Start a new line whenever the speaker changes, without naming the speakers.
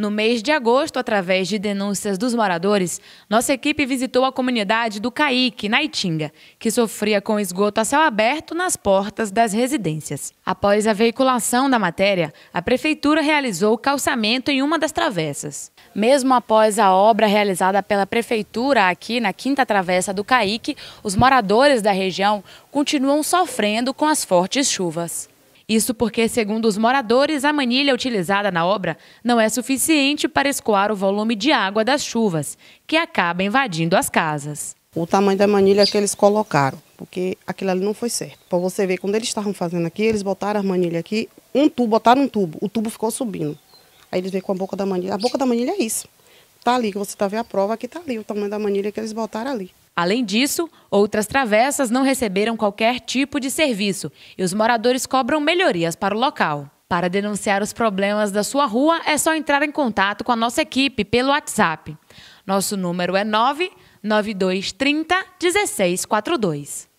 No mês de agosto, através de denúncias dos moradores, nossa equipe visitou a comunidade do Caique, na Itinga, que sofria com esgoto a céu aberto nas portas das residências. Após a veiculação da matéria, a prefeitura realizou o calçamento em uma das travessas. Mesmo após a obra realizada pela prefeitura aqui na quinta travessa do Caique, os moradores da região continuam sofrendo com as fortes chuvas. Isso porque, segundo os moradores, a manilha utilizada na obra não é suficiente para escoar o volume de água das chuvas, que acaba invadindo as casas.
O tamanho da manilha que eles colocaram, porque aquilo ali não foi certo. Para você ver, quando eles estavam fazendo aqui, eles botaram a manilha aqui, um tubo, botaram um tubo, o tubo ficou subindo. Aí eles vêm com a boca da manilha. A boca da manilha é isso. Está ali, que você está vendo a prova, que está ali, o tamanho da manilha que eles botaram ali.
Além disso, outras travessas não receberam qualquer tipo de serviço e os moradores cobram melhorias para o local. Para denunciar os problemas da sua rua, é só entrar em contato com a nossa equipe pelo WhatsApp. Nosso número é 99230 1642.